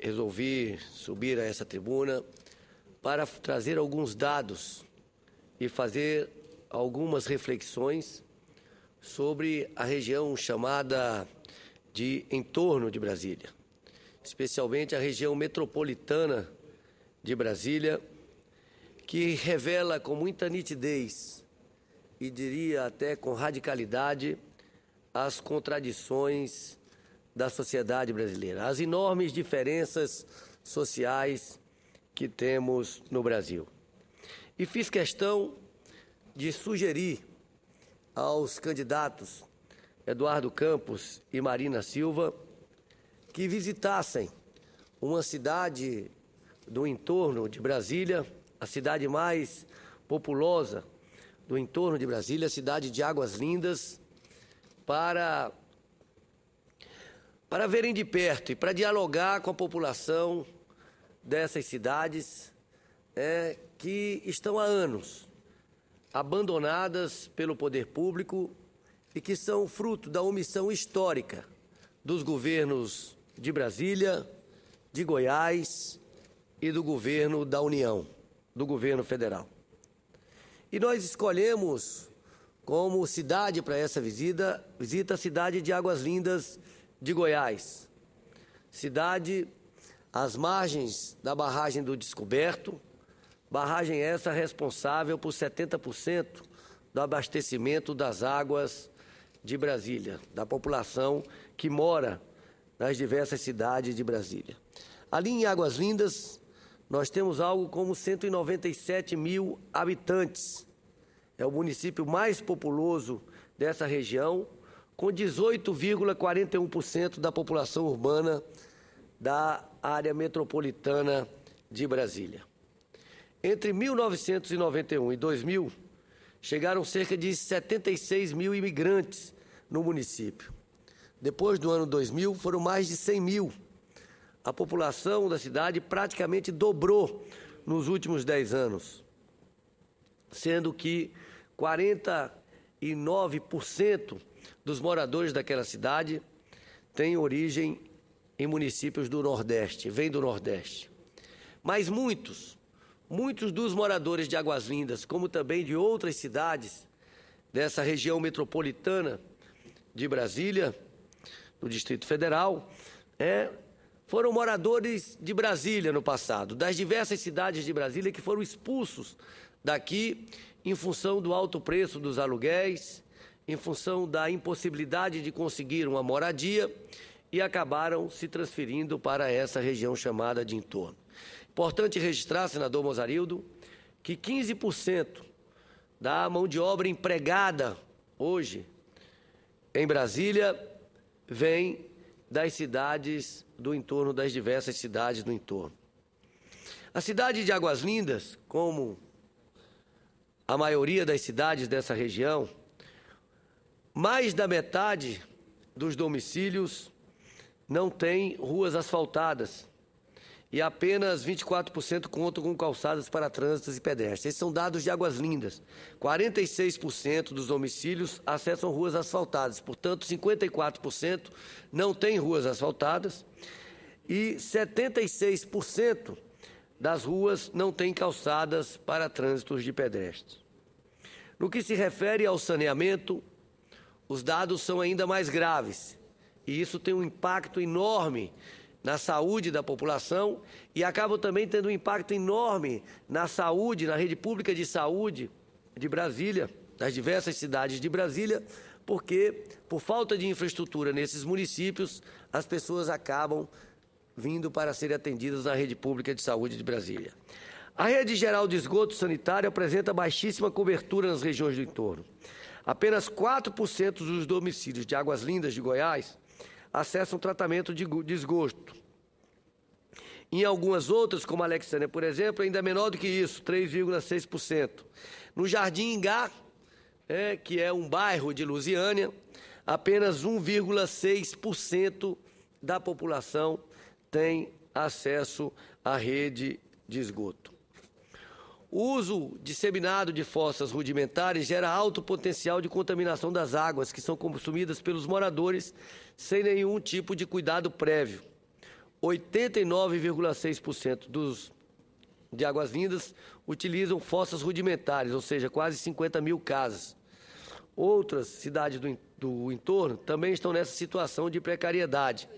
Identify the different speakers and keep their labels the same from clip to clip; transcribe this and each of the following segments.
Speaker 1: resolvi subir a essa tribuna para trazer alguns dados e fazer algumas reflexões sobre a região chamada de entorno de Brasília, especialmente a região metropolitana de Brasília, que revela com muita nitidez e diria até com radicalidade as contradições da sociedade brasileira, as enormes diferenças sociais que temos no Brasil. E fiz questão de sugerir aos candidatos Eduardo Campos e Marina Silva que visitassem uma cidade do entorno de Brasília, a cidade mais populosa do entorno de Brasília, a cidade de Águas Lindas, para para verem de perto e para dialogar com a população dessas cidades é, que estão há anos abandonadas pelo poder público e que são fruto da omissão histórica dos governos de Brasília, de Goiás e do governo da União, do governo federal. E nós escolhemos como cidade para essa visita, visita a cidade de Águas Lindas de Goiás, cidade às margens da barragem do Descoberto, barragem essa responsável por 70% do abastecimento das águas de Brasília, da população que mora nas diversas cidades de Brasília. Ali em Águas Lindas, nós temos algo como 197 mil habitantes. É o município mais populoso dessa região com 18,41% da população urbana da área metropolitana de Brasília. Entre 1991 e 2000, chegaram cerca de 76 mil imigrantes no município. Depois do ano 2000, foram mais de 100 mil. A população da cidade praticamente dobrou nos últimos 10 anos, sendo que 49% dos moradores daquela cidade tem origem em municípios do Nordeste, vem do Nordeste. Mas muitos, muitos dos moradores de Águas Lindas, como também de outras cidades dessa região metropolitana de Brasília, do Distrito Federal, é, foram moradores de Brasília no passado, das diversas cidades de Brasília que foram expulsos daqui em função do alto preço dos aluguéis em função da impossibilidade de conseguir uma moradia e acabaram se transferindo para essa região chamada de entorno. Importante registrar, senador Mozarildo, que 15% da mão de obra empregada hoje em Brasília vem das cidades do entorno, das diversas cidades do entorno. A cidade de Águas Lindas, como a maioria das cidades dessa região, mais da metade dos domicílios não tem ruas asfaltadas e apenas 24% contam com calçadas para trânsitos e pedestres. Esses são dados de Águas Lindas. 46% dos domicílios acessam ruas asfaltadas, portanto, 54% não tem ruas asfaltadas e 76% das ruas não têm calçadas para trânsitos de pedestres. No que se refere ao saneamento, os dados são ainda mais graves. E isso tem um impacto enorme na saúde da população e acaba também tendo um impacto enorme na saúde, na rede pública de saúde de Brasília, nas diversas cidades de Brasília, porque por falta de infraestrutura nesses municípios, as pessoas acabam vindo para serem atendidas na rede pública de saúde de Brasília. A rede geral de esgoto sanitário apresenta baixíssima cobertura nas regiões do entorno. Apenas 4% dos domicílios de Águas Lindas de Goiás acessam tratamento de desgosto. Em algumas outras, como Alexandria, por exemplo, é ainda menor do que isso, 3,6%. No Jardim Ingá, é, que é um bairro de Lusiânia, apenas 1,6% da população tem acesso à rede de esgoto. O uso disseminado de fossas rudimentares gera alto potencial de contaminação das águas que são consumidas pelos moradores sem nenhum tipo de cuidado prévio. 89,6% dos de águas vindas utilizam fossas rudimentares, ou seja, quase 50 mil casas. Outras cidades do, do entorno também estão nessa situação de precariedade,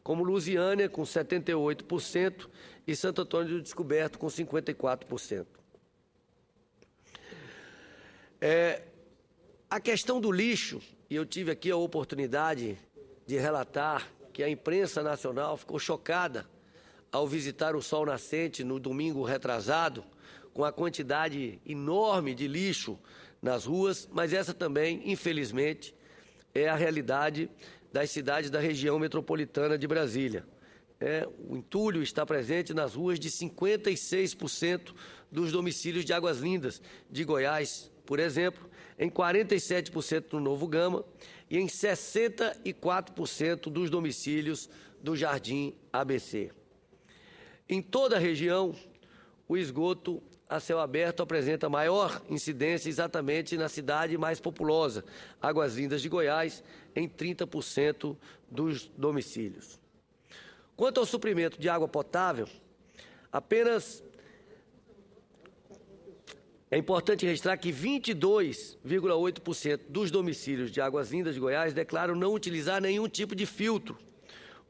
Speaker 1: como Lusiânia, com 78%, e Santo Antônio do Descoberto, com 54%. É, a questão do lixo, e eu tive aqui a oportunidade de relatar que a imprensa nacional ficou chocada ao visitar o sol nascente no domingo retrasado, com a quantidade enorme de lixo nas ruas, mas essa também, infelizmente, é a realidade das cidades da região metropolitana de Brasília. É, o entulho está presente nas ruas de 56% dos domicílios de Águas Lindas, de Goiás, por exemplo, em 47% do Novo Gama e em 64% dos domicílios do Jardim ABC. Em toda a região, o esgoto a céu aberto apresenta maior incidência exatamente na cidade mais populosa, Águas Lindas de Goiás, em 30% dos domicílios. Quanto ao suprimento de água potável, apenas é importante registrar que 22,8% dos domicílios de Águas Lindas de Goiás declaram não utilizar nenhum tipo de filtro,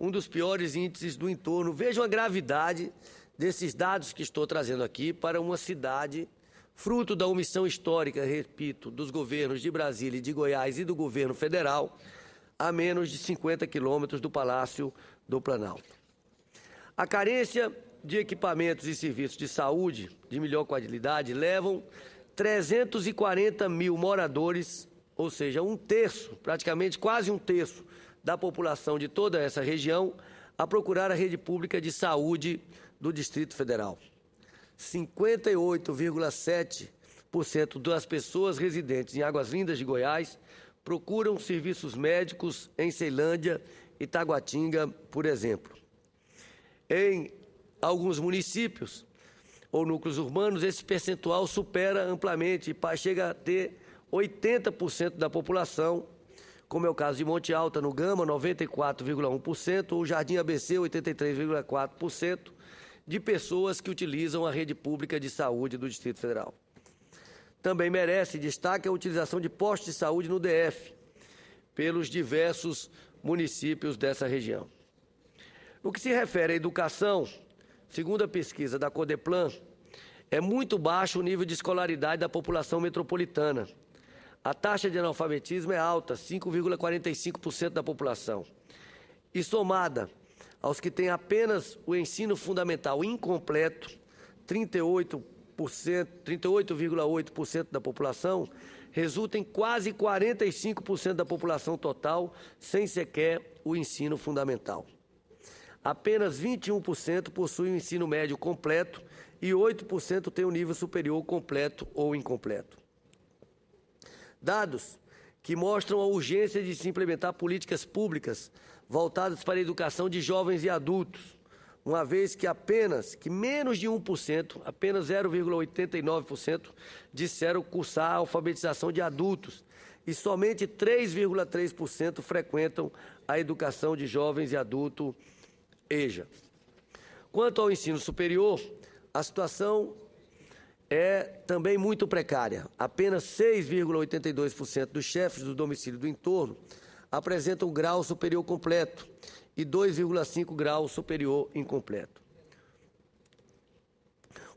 Speaker 1: um dos piores índices do entorno. Vejam a gravidade desses dados que estou trazendo aqui para uma cidade fruto da omissão histórica, repito, dos governos de Brasília e de Goiás e do governo federal, a menos de 50 quilômetros do Palácio do Planalto. A carência de equipamentos e serviços de saúde de melhor qualidade levam 340 mil moradores, ou seja, um terço, praticamente quase um terço da população de toda essa região, a procurar a rede pública de saúde do Distrito Federal. 58,7% das pessoas residentes em Águas Lindas de Goiás procuram serviços médicos em Ceilândia e Taguatinga, por exemplo. Em alguns municípios ou núcleos urbanos, esse percentual supera amplamente, chega a ter 80% da população, como é o caso de Monte Alta, no Gama, 94,1%, ou Jardim ABC, 83,4%, de pessoas que utilizam a rede pública de saúde do Distrito Federal. Também merece destaque a utilização de postos de saúde no DF, pelos diversos municípios dessa região. No que se refere à educação, segundo a pesquisa da Codeplan, é muito baixo o nível de escolaridade da população metropolitana. A taxa de analfabetismo é alta, 5,45% da população. E somada aos que têm apenas o ensino fundamental incompleto, 38,8% da população, resulta em quase 45% da população total sem sequer o ensino fundamental apenas 21% possuem o ensino médio completo e 8% têm o nível superior completo ou incompleto. Dados que mostram a urgência de se implementar políticas públicas voltadas para a educação de jovens e adultos, uma vez que apenas que menos de 1%, apenas 0,89% disseram cursar a alfabetização de adultos e somente 3,3% frequentam a educação de jovens e adultos EJA. Quanto ao ensino superior, a situação é também muito precária. Apenas 6,82% dos chefes do domicílio do entorno apresentam grau superior completo e 2,5 grau superior incompleto.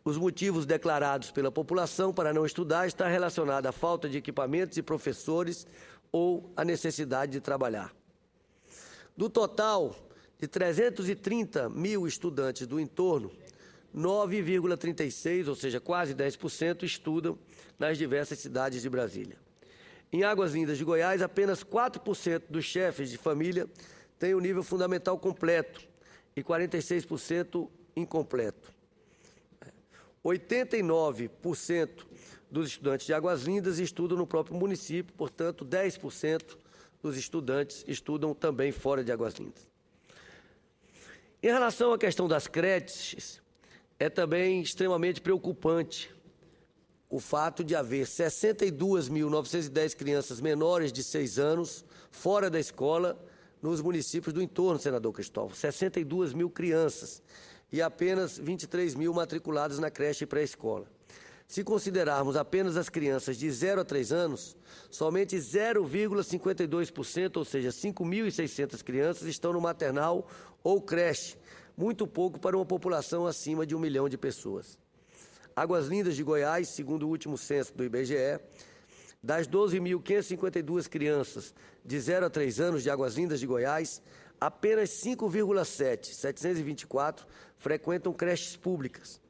Speaker 1: Os motivos declarados pela população para não estudar está relacionado à falta de equipamentos e professores ou à necessidade de trabalhar. Do total, de 330 mil estudantes do entorno, 9,36, ou seja, quase 10%, estudam nas diversas cidades de Brasília. Em Águas Lindas de Goiás, apenas 4% dos chefes de família têm o nível fundamental completo e 46% incompleto. 89% dos estudantes de Águas Lindas estudam no próprio município, portanto, 10% dos estudantes estudam também fora de Águas Lindas. Em relação à questão das creches, é também extremamente preocupante o fato de haver 62.910 crianças menores de 6 anos fora da escola nos municípios do entorno, senador Cristóvão. 62 mil crianças e apenas 23 mil matriculadas na creche e pré-escola. Se considerarmos apenas as crianças de 0 a 3 anos, somente 0,52%, ou seja, 5.600 crianças, estão no maternal ou creche, muito pouco para uma população acima de um milhão de pessoas. Águas Lindas de Goiás, segundo o último censo do IBGE, das 12.552 crianças de 0 a 3 anos de Águas Lindas de Goiás, apenas 5,7, 724, frequentam creches públicas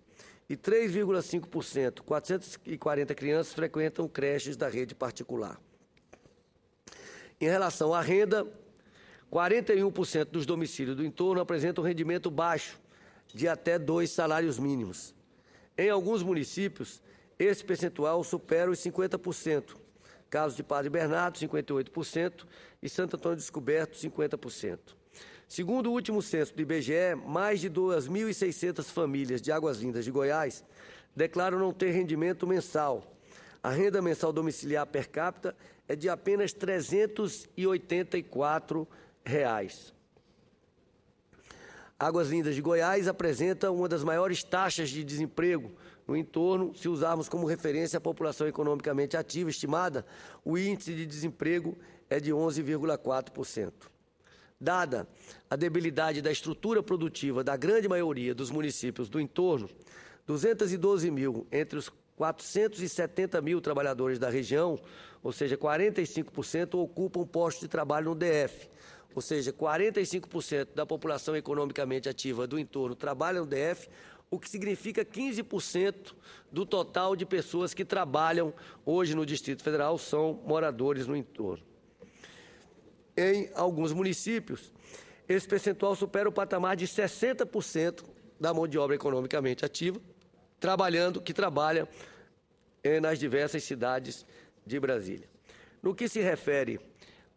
Speaker 1: e 3,5%, 440 crianças frequentam creches da rede particular. Em relação à renda, 41% dos domicílios do entorno apresentam rendimento baixo, de até dois salários mínimos. Em alguns municípios, esse percentual supera os 50%. Casos de Padre Bernardo, 58%, e Santo Antônio Descoberto, 50%. Segundo o último censo do IBGE, mais de 2.600 famílias de Águas Lindas de Goiás declaram não ter rendimento mensal. A renda mensal domiciliar per capita é de apenas R$ 384. Reais. Águas Lindas de Goiás apresenta uma das maiores taxas de desemprego no entorno, se usarmos como referência a população economicamente ativa estimada, o índice de desemprego é de 11,4%. Dada a debilidade da estrutura produtiva da grande maioria dos municípios do entorno, 212 mil entre os 470 mil trabalhadores da região, ou seja, 45%, ocupam postos de trabalho no DF. Ou seja, 45% da população economicamente ativa do entorno trabalha no DF, o que significa 15% do total de pessoas que trabalham hoje no Distrito Federal são moradores no entorno em alguns municípios, esse percentual supera o patamar de 60% da mão de obra economicamente ativa, trabalhando, que trabalha eh, nas diversas cidades de Brasília. No que se refere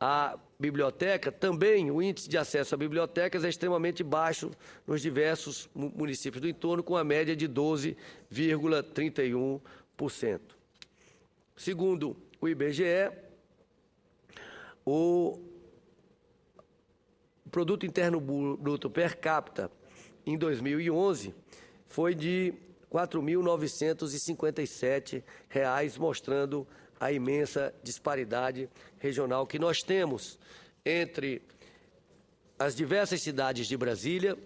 Speaker 1: à biblioteca, também o índice de acesso a bibliotecas é extremamente baixo nos diversos municípios do entorno, com a média de 12,31%. Segundo o IBGE, o o produto interno bruto per capita em 2011 foi de R$ 4.957, mostrando a imensa disparidade regional que nós temos entre as diversas cidades de Brasília,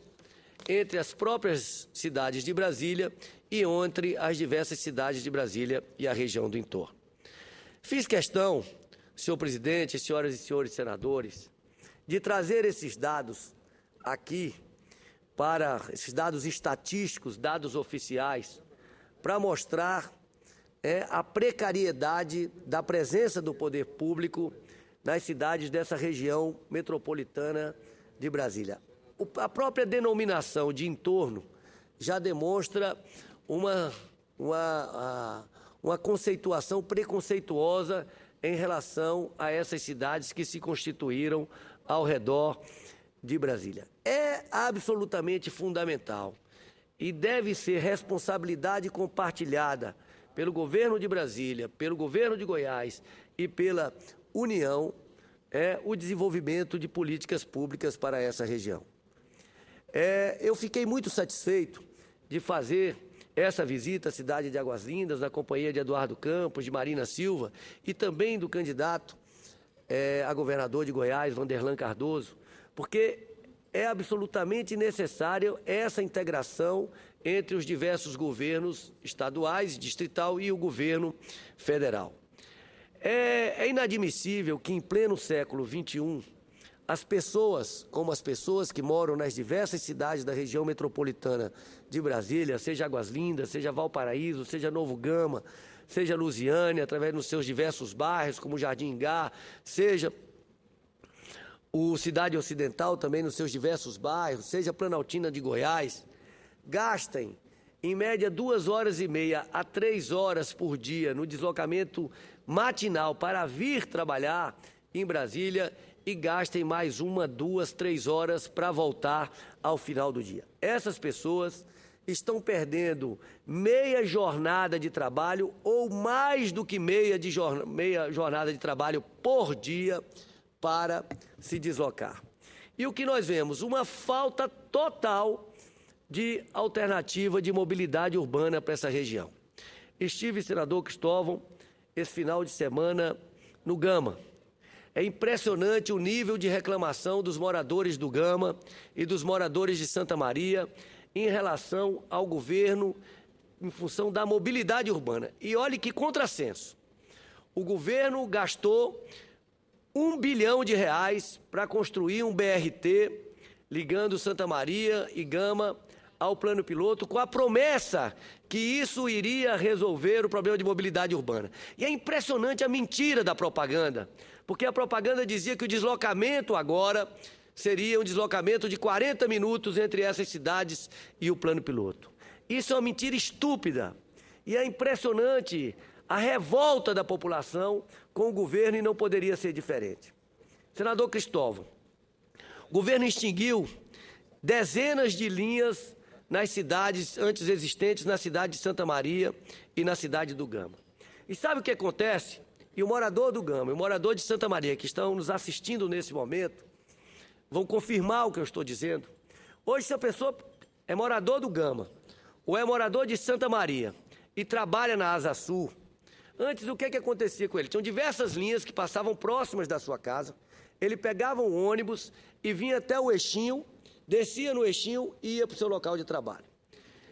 Speaker 1: entre as próprias cidades de Brasília e entre as diversas cidades de Brasília e a região do entorno. Fiz questão, senhor presidente, senhoras e senhores senadores, de trazer esses dados aqui para esses dados estatísticos, dados oficiais, para mostrar é, a precariedade da presença do poder público nas cidades dessa região metropolitana de Brasília. O, a própria denominação de entorno já demonstra uma, uma, uma conceituação preconceituosa em relação a essas cidades que se constituíram ao redor de Brasília. É absolutamente fundamental e deve ser responsabilidade compartilhada pelo governo de Brasília, pelo governo de Goiás e pela União é o desenvolvimento de políticas públicas para essa região. É, eu fiquei muito satisfeito de fazer essa visita à cidade de Águas Lindas, na companhia de Eduardo Campos, de Marina Silva e também do candidato é, a governador de Goiás, Vanderlan Cardoso, porque é absolutamente necessária essa integração entre os diversos governos estaduais, distrital e o governo federal. É, é inadmissível que, em pleno século XXI, as pessoas, como as pessoas que moram nas diversas cidades da região metropolitana de Brasília, seja Águas Lindas, seja Valparaíso, seja Novo Gama, seja Lusiânia, através dos seus diversos bairros, como Jardim Gá, seja o Cidade Ocidental também nos seus diversos bairros, seja Planaltina de Goiás, gastem em média duas horas e meia a três horas por dia no deslocamento matinal para vir trabalhar em Brasília e gastem mais uma, duas, três horas para voltar ao final do dia. Essas pessoas estão perdendo meia jornada de trabalho ou mais do que meia, de jorna meia jornada de trabalho por dia para se deslocar. E o que nós vemos? Uma falta total de alternativa de mobilidade urbana para essa região. Estive, senador Cristóvão, esse final de semana no Gama. É impressionante o nível de reclamação dos moradores do Gama e dos moradores de Santa Maria em relação ao governo em função da mobilidade urbana. E olhe que contrassenso. O governo gastou um bilhão de reais para construir um BRT ligando Santa Maria e Gama ao plano piloto com a promessa que isso iria resolver o problema de mobilidade urbana. E é impressionante a mentira da propaganda, porque a propaganda dizia que o deslocamento agora seria um deslocamento de 40 minutos entre essas cidades e o plano piloto. Isso é uma mentira estúpida. E é impressionante a revolta da população com o governo e não poderia ser diferente. Senador Cristóvão, o governo extinguiu dezenas de linhas nas cidades antes existentes, na cidade de Santa Maria e na cidade do Gama. E sabe o que acontece? E o morador do Gama, o morador de Santa Maria, que estão nos assistindo nesse momento, vão confirmar o que eu estou dizendo. Hoje, se a pessoa é morador do Gama, ou é morador de Santa Maria, e trabalha na Asa Sul, antes o que, é que acontecia com ele? Tinham diversas linhas que passavam próximas da sua casa, ele pegava um ônibus e vinha até o Eixinho, descia no Eixinho e ia para o seu local de trabalho.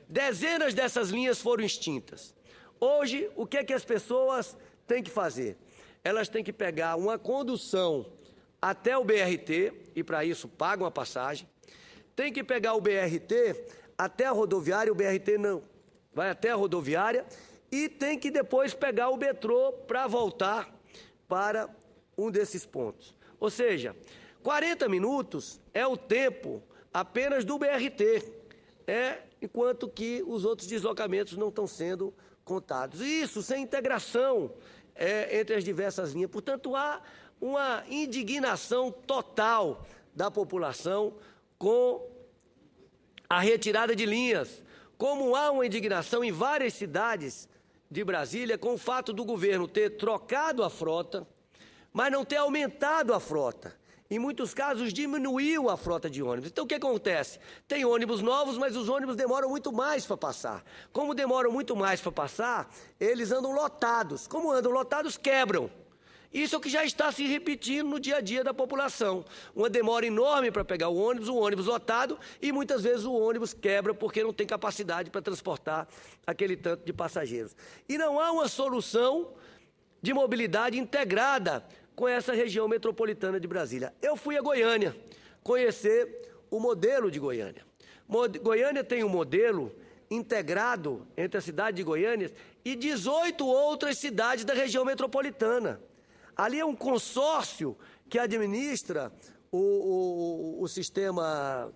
Speaker 1: Dezenas dessas linhas foram extintas. Hoje, o que, é que as pessoas têm que fazer? Elas têm que pegar uma condução até o BRT, e para isso pagam a passagem. Tem que pegar o BRT até a rodoviária, o BRT não. Vai até a rodoviária e tem que depois pegar o metrô para voltar para um desses pontos. Ou seja, 40 minutos é o tempo apenas do BRT, é enquanto que os outros deslocamentos não estão sendo contados. Isso sem integração é, entre as diversas linhas. Portanto, há uma indignação total da população com a retirada de linhas, como há uma indignação em várias cidades de Brasília com o fato do governo ter trocado a frota, mas não ter aumentado a frota. Em muitos casos, diminuiu a frota de ônibus. Então, o que acontece? Tem ônibus novos, mas os ônibus demoram muito mais para passar. Como demoram muito mais para passar, eles andam lotados. Como andam lotados, quebram. Isso é o que já está se repetindo no dia a dia da população. Uma demora enorme para pegar o ônibus, o ônibus lotado, e muitas vezes o ônibus quebra porque não tem capacidade para transportar aquele tanto de passageiros. E não há uma solução de mobilidade integrada com essa região metropolitana de Brasília. Eu fui a Goiânia conhecer o modelo de Goiânia. Goiânia tem um modelo integrado entre a cidade de Goiânia e 18 outras cidades da região metropolitana. Ali é um consórcio que administra o, o, o sistema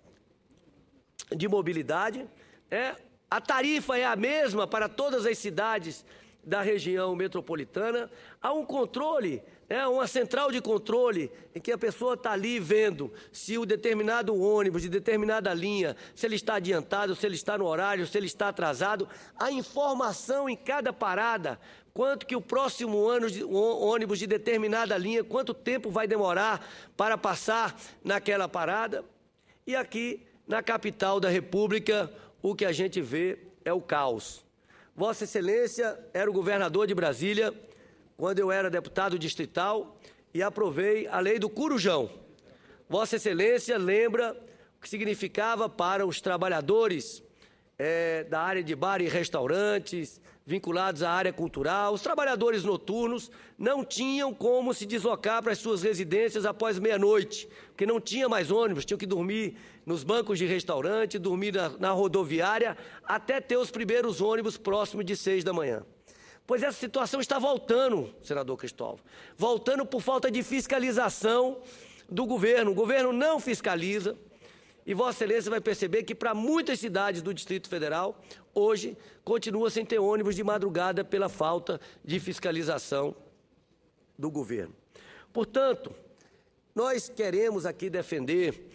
Speaker 1: de mobilidade. É, a tarifa é a mesma para todas as cidades da região metropolitana. Há um controle, é uma central de controle em que a pessoa está ali vendo se o determinado ônibus de determinada linha, se ele está adiantado, se ele está no horário, se ele está atrasado. A informação em cada parada quanto que o próximo ano, ônibus de determinada linha, quanto tempo vai demorar para passar naquela parada. E aqui na capital da República, o que a gente vê é o caos. Vossa Excelência era o governador de Brasília quando eu era deputado distrital e aprovei a lei do Curujão. Vossa Excelência lembra o que significava para os trabalhadores é, da área de bar e restaurantes, vinculados à área cultural, os trabalhadores noturnos não tinham como se deslocar para as suas residências após meia-noite, porque não tinha mais ônibus, tinham que dormir nos bancos de restaurante, dormir na, na rodoviária, até ter os primeiros ônibus próximos de seis da manhã. Pois essa situação está voltando, senador Cristóvão, voltando por falta de fiscalização do governo. O governo não fiscaliza, e Vossa Excelência vai perceber que para muitas cidades do Distrito Federal, hoje, continua sem ter ônibus de madrugada pela falta de fiscalização do governo. Portanto, nós queremos aqui defender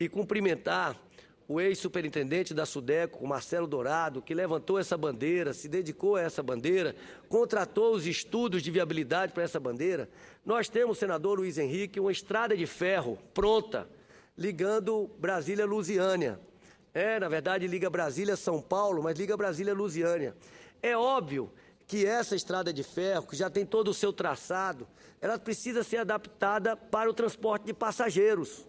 Speaker 1: e cumprimentar o ex-superintendente da Sudeco, Marcelo Dourado, que levantou essa bandeira, se dedicou a essa bandeira, contratou os estudos de viabilidade para essa bandeira. Nós temos, senador Luiz Henrique, uma estrada de ferro pronta ligando Brasília-Lusiânia. É, na verdade, liga Brasília-São Paulo, mas liga Brasília-Lusiânia. É óbvio que essa estrada de ferro, que já tem todo o seu traçado, ela precisa ser adaptada para o transporte de passageiros.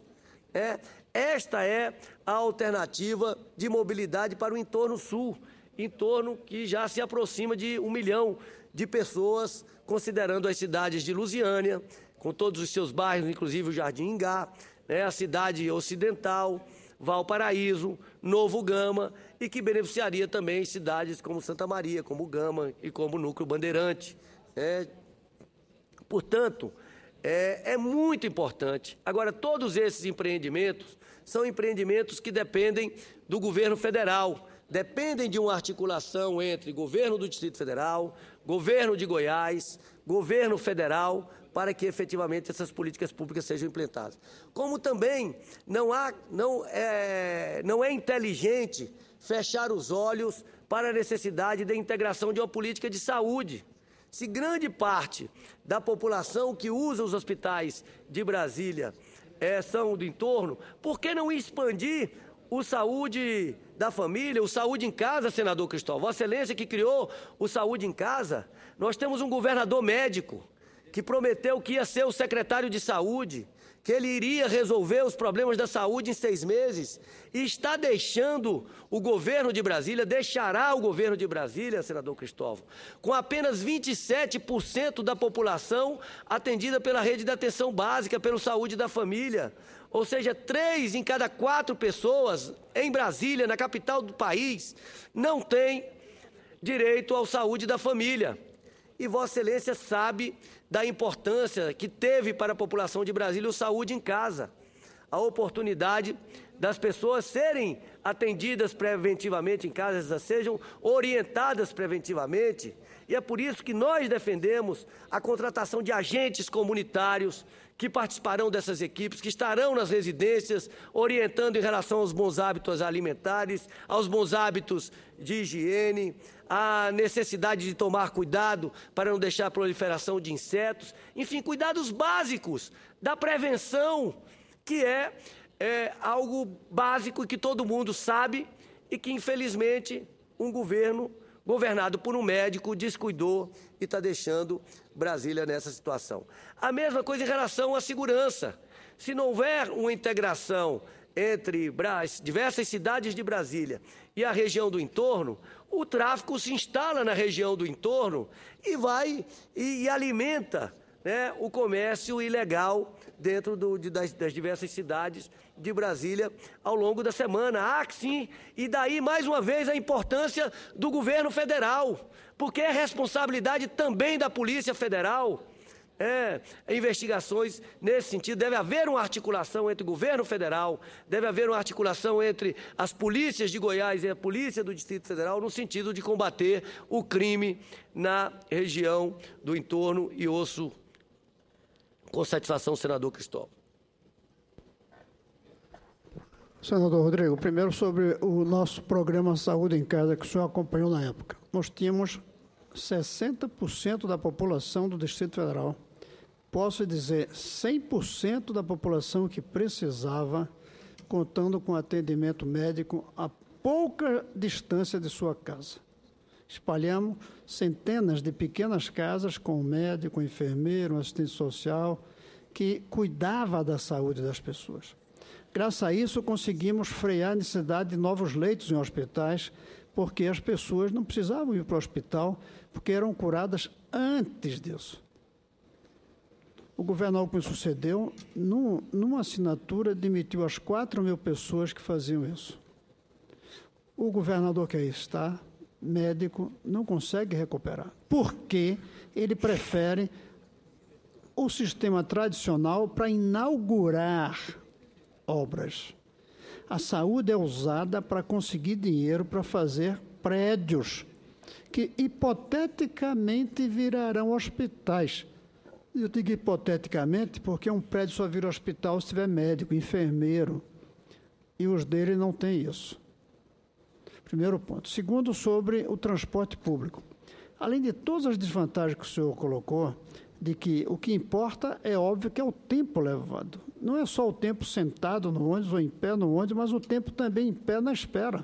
Speaker 1: É, esta é a alternativa de mobilidade para o entorno sul, entorno que já se aproxima de um milhão de pessoas, considerando as cidades de Lusiânia, com todos os seus bairros, inclusive o Jardim Ingá, né, a cidade ocidental, Valparaíso, Novo Gama e que beneficiaria também cidades como Santa Maria, como Gama e como Núcleo Bandeirante. Né. portanto, é, é muito importante. Agora, todos esses empreendimentos são empreendimentos que dependem do governo federal, dependem de uma articulação entre governo do Distrito Federal, governo de Goiás, governo federal, para que efetivamente essas políticas públicas sejam implementadas. Como também não, há, não, é, não é inteligente fechar os olhos para a necessidade da integração de uma política de saúde. Se grande parte da população que usa os hospitais de Brasília é, são do entorno, por que não expandir o saúde da família, o saúde em casa, senador Cristóvão? Vossa Excelência que criou o saúde em casa, nós temos um governador médico que prometeu que ia ser o secretário de saúde, que ele iria resolver os problemas da saúde em seis meses, e está deixando o governo de Brasília, deixará o governo de Brasília, senador Cristóvão, com apenas 27% da população atendida pela rede de atenção básica, pelo saúde da família. Ou seja, três em cada quatro pessoas em Brasília, na capital do país, não tem direito à saúde da família. E Vossa Excelência sabe da importância que teve para a população de Brasília o Saúde em Casa, a oportunidade das pessoas serem atendidas preventivamente em casa, sejam orientadas preventivamente. E é por isso que nós defendemos a contratação de agentes comunitários que participarão dessas equipes, que estarão nas residências, orientando em relação aos bons hábitos alimentares, aos bons hábitos de higiene, à necessidade de tomar cuidado para não deixar a proliferação de insetos, enfim, cuidados básicos da prevenção, que é é algo básico que todo mundo sabe e que, infelizmente, um governo governado por um médico descuidou e está deixando Brasília nessa situação. A mesma coisa em relação à segurança. Se não houver uma integração entre as diversas cidades de Brasília e a região do entorno, o tráfico se instala na região do entorno e vai e, e alimenta né, o comércio ilegal dentro do, de, das, das, diversas cidades de Brasília ao longo da semana. Ah, sim! E daí, mais uma vez, a importância do governo federal, porque é responsabilidade também da Polícia Federal. É, investigações nesse sentido. Deve haver uma articulação entre o governo federal, deve haver uma articulação entre as polícias de Goiás e a polícia do Distrito Federal, no sentido de combater o crime na região do entorno e osso com satisfação, senador Cristóvão.
Speaker 2: Senador Rodrigo, primeiro sobre o nosso programa Saúde em Casa, que o senhor acompanhou na época. Nós tínhamos 60% da população do Distrito Federal. Posso dizer 100% da população que precisava, contando com atendimento médico a pouca distância de sua casa. Espalhamos centenas de pequenas casas com um médico, um enfermeiro, um assistente social que cuidava da saúde das pessoas. Graças a isso, conseguimos frear a necessidade de novos leitos em hospitais, porque as pessoas não precisavam ir para o hospital, porque eram curadas antes disso. O governo Alckmin sucedeu, num, numa assinatura, demitiu as 4 mil pessoas que faziam isso. O governador que aí está médico não consegue recuperar, porque ele prefere o sistema tradicional para inaugurar obras. A saúde é usada para conseguir dinheiro para fazer prédios que hipoteticamente virarão hospitais. Eu digo hipoteticamente porque um prédio só vira hospital se tiver médico, enfermeiro. E os dele não têm isso. Primeiro ponto. Segundo, sobre o transporte público. Além de todas as desvantagens que o senhor colocou, de que o que importa é óbvio que é o tempo levado. Não é só o tempo sentado no ônibus ou em pé no ônibus, mas o tempo também em pé na espera.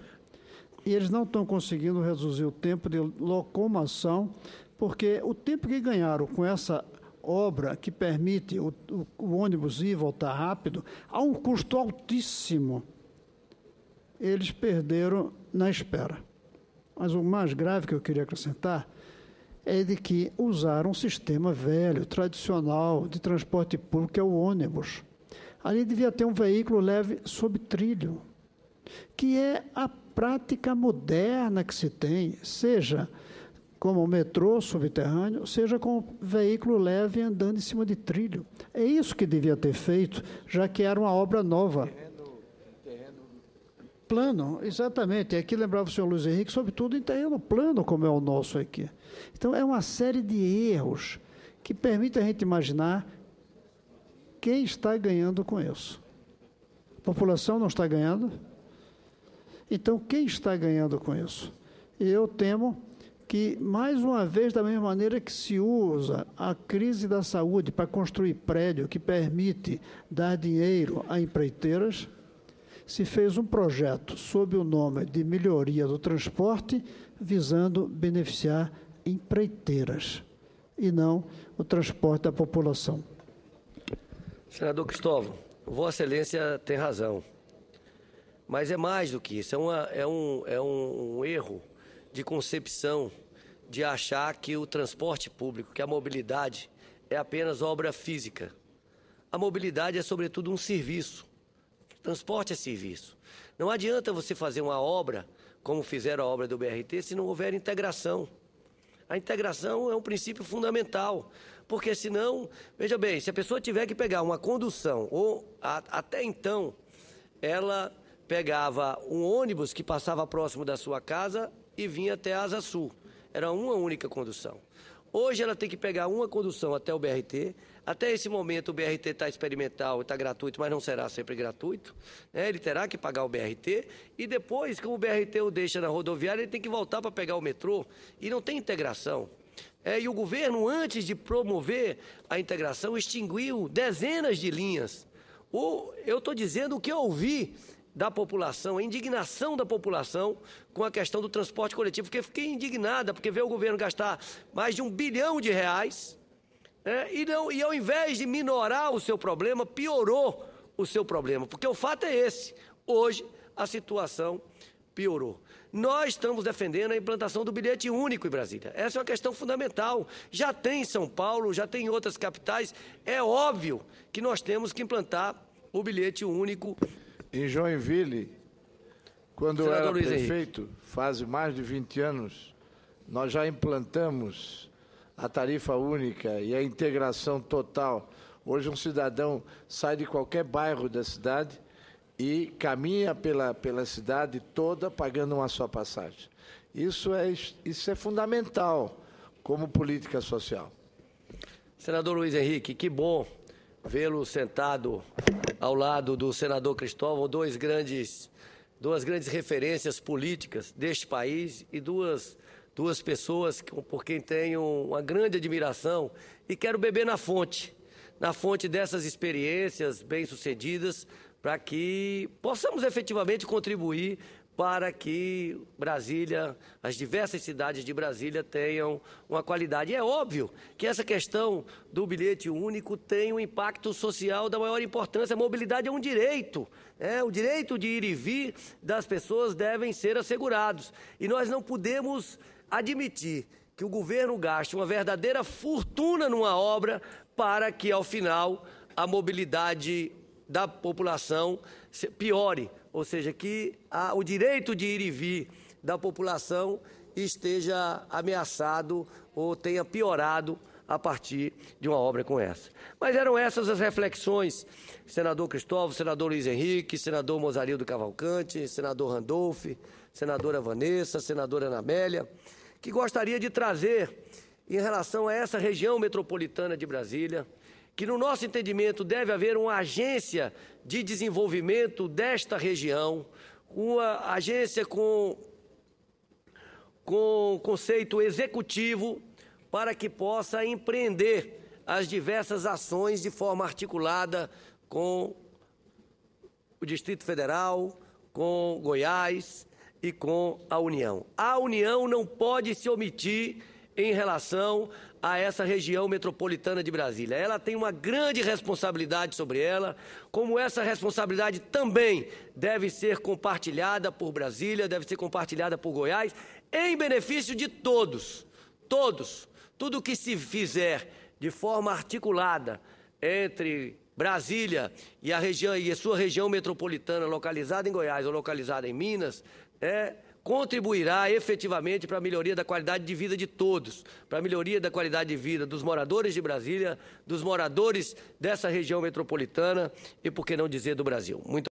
Speaker 2: E eles não estão conseguindo reduzir o tempo de locomoção, porque o tempo que ganharam com essa obra que permite o, o, o ônibus ir e voltar rápido, há um custo altíssimo eles perderam na espera. Mas o mais grave que eu queria acrescentar é de que usaram um sistema velho, tradicional, de transporte público, que é o ônibus. Ali devia ter um veículo leve sob trilho, que é a prática moderna que se tem, seja como o metrô subterrâneo, seja com veículo leve andando em cima de trilho. É isso que devia ter feito, já que era uma obra nova. Plano, exatamente. Aqui lembrava o senhor Luiz Henrique, sobretudo em terreno plano, como é o nosso aqui. Então, é uma série de erros que permite a gente imaginar quem está ganhando com isso. A população não está ganhando? Então, quem está ganhando com isso? Eu temo que, mais uma vez, da mesma maneira que se usa a crise da saúde para construir prédio que permite dar dinheiro a empreiteiras se fez um projeto sob o nome de Melhoria do Transporte, visando beneficiar empreiteiras e não o transporte da população.
Speaker 1: Senador Cristóvão, Vossa Excelência tem razão. Mas é mais do que isso, é, uma, é, um, é um, um erro de concepção de achar que o transporte público, que a mobilidade, é apenas obra física. A mobilidade é, sobretudo, um serviço Transporte é serviço. Não adianta você fazer uma obra, como fizeram a obra do BRT, se não houver integração. A integração é um princípio fundamental, porque senão, veja bem, se a pessoa tiver que pegar uma condução, ou a, até então, ela pegava um ônibus que passava próximo da sua casa e vinha até Asa Sul. Era uma única condução. Hoje ela tem que pegar uma condução até o BRT. Até esse momento o BRT está experimental, está gratuito, mas não será sempre gratuito. Né? Ele terá que pagar o BRT. E depois, como o BRT o deixa na rodoviária, ele tem que voltar para pegar o metrô. E não tem integração. É, e o governo, antes de promover a integração, extinguiu dezenas de linhas. O, eu estou dizendo o que eu ouvi da população, a indignação da população com a questão do transporte coletivo, porque fiquei indignada, porque vê o governo gastar mais de um bilhão de reais né, e, não, e ao invés de minorar o seu problema, piorou o seu problema, porque o fato é esse. Hoje a situação piorou. Nós estamos defendendo a implantação do bilhete único em Brasília. Essa é uma questão fundamental. Já tem em São Paulo, já tem em outras capitais. É óbvio que nós temos que implantar o
Speaker 2: bilhete único em Joinville, quando eu era Luiz prefeito, Henrique. faz mais de 20 anos, nós já implantamos a tarifa única e a integração total. Hoje um cidadão sai de qualquer bairro da cidade e caminha pela, pela cidade toda pagando uma só passagem. Isso é, isso é fundamental como política social.
Speaker 1: Senador Luiz Henrique, que bom vê-lo sentado ao lado do senador Cristóvão, dois grandes, duas grandes referências políticas deste país e duas, duas pessoas por quem tenho uma grande admiração e quero beber na fonte, na fonte dessas experiências bem-sucedidas, para que possamos efetivamente contribuir para que Brasília, as diversas cidades de Brasília tenham uma qualidade. E é óbvio que essa questão do bilhete único tem um impacto social da maior importância. A mobilidade é um direito. É, o direito de ir e vir das pessoas devem ser assegurados. E nós não podemos admitir que o governo gaste uma verdadeira fortuna numa obra para que, ao final, a mobilidade da população piore ou seja, que a, o direito de ir e vir da população esteja ameaçado ou tenha piorado a partir de uma obra como essa. Mas eram essas as reflexões, senador Cristóvão, senador Luiz Henrique, senador Mozarildo Cavalcante, senador Randolfe senadora Vanessa, senadora Anamélia, que gostaria de trazer em relação a essa região metropolitana de Brasília, que, no nosso entendimento, deve haver uma agência de desenvolvimento desta região, uma agência com, com conceito executivo para que possa empreender as diversas ações de forma articulada com o Distrito Federal, com Goiás e com a União. A União não pode se omitir em relação a essa região metropolitana de Brasília. Ela tem uma grande responsabilidade sobre ela, como essa responsabilidade também deve ser compartilhada por Brasília, deve ser compartilhada por Goiás, em benefício de todos. Todos. Tudo que se fizer de forma articulada entre Brasília e a região e a sua região metropolitana localizada em Goiás ou localizada em Minas é contribuirá efetivamente para a melhoria da qualidade de vida de todos, para a melhoria da qualidade de vida dos moradores de Brasília, dos moradores dessa região metropolitana e, por que não dizer, do Brasil. Muito